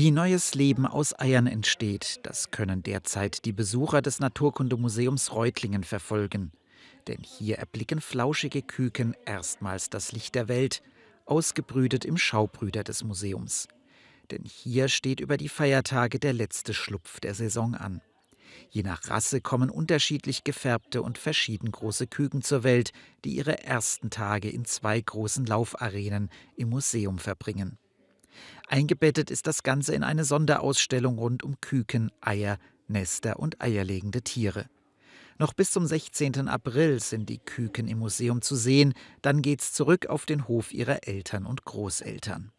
Wie neues Leben aus Eiern entsteht, das können derzeit die Besucher des Naturkundemuseums Reutlingen verfolgen. Denn hier erblicken flauschige Küken erstmals das Licht der Welt, ausgebrütet im Schaubrüder des Museums. Denn hier steht über die Feiertage der letzte Schlupf der Saison an. Je nach Rasse kommen unterschiedlich gefärbte und verschieden große Küken zur Welt, die ihre ersten Tage in zwei großen Laufarenen im Museum verbringen. Eingebettet ist das Ganze in eine Sonderausstellung rund um Küken, Eier, Nester und eierlegende Tiere. Noch bis zum 16. April sind die Küken im Museum zu sehen, dann geht's zurück auf den Hof ihrer Eltern und Großeltern.